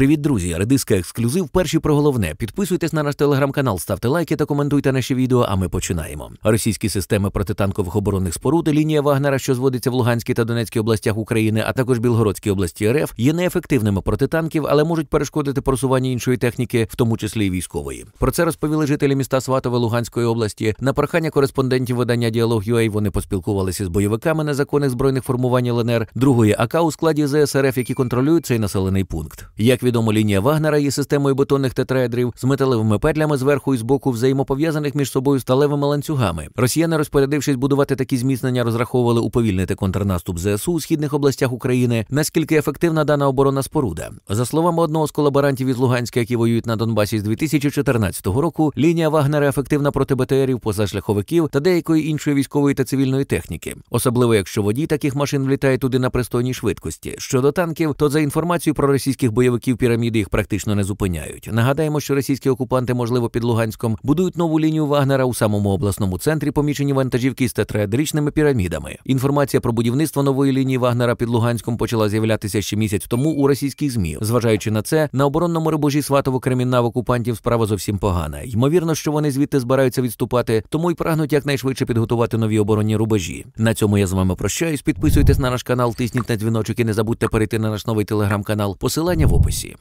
Привіт, друзі! Редиска ексклюзив. Перші про головне. Підписуйтесь на наш телеграм-канал, ставте лайки та коментуйте наші відео. А ми починаємо. Російські системи протитанкових оборонних споруд, лінія Вагнера, що зводиться в Луганській та Донецькій областях України, а також Білгородській області РФ, є неефективними проти танків, але можуть перешкодити просуванню іншої техніки, в тому числі й військової. Про це розповіли жителі міста Сватове Луганської області. На прохання кореспондентів видання діалог ЮАЙ вони поспілкувалися з бойовиками незаконних збройних формувань ЛНР, другої АК у складі ЗСРФ, які контролюють цей населений пункт. Як відомо, лінія Вагнера є системою бетонних тетраедрів з металевими петлями зверху і збоку, взаємопов'язаних між собою сталевими ланцюгами. Росіяни, розпорядившись будувати такі зміцнення, розраховували уповільнити контрнаступ ЗСУ у східних областях України. Наскільки ефективна дана оборона споруда? За словами одного з колаборантів із Луганська, які воюють на Донбасі з 2014 року, лінія Вагнера ефективна проти БТРів, позашляховиків та деякої іншої військової та цивільної техніки, особливо якщо водій таких машин влітає туди на пристойній швидкості. Щодо танків, то за інформацією про російських бойовиків часів піраміди їх практично не зупиняють. Нагадаємо, що російські окупанти, можливо, під Луганськом будують нову лінію Вагнера у самому обласному центрі, помічені вантажівки з тетраедричними пірамідами. Інформація про будівництво нової лінії Вагнера під Луганськом почала з'являтися ще місяць тому у російській змі. Зважаючи на це, на оборонному рубежі сватово кремінна в окупантів справа зовсім погана. Ймовірно, що вони звідти збираються відступати, тому й прагнуть якнайшвидше підготувати нові оборонні рубежі. На цьому я з вами прощаюсь. Підписуйтесь на наш канал, тисніть на дзвіночок і не забудьте перейти на наш новий телеграм-канал. Посилання в описі депресії.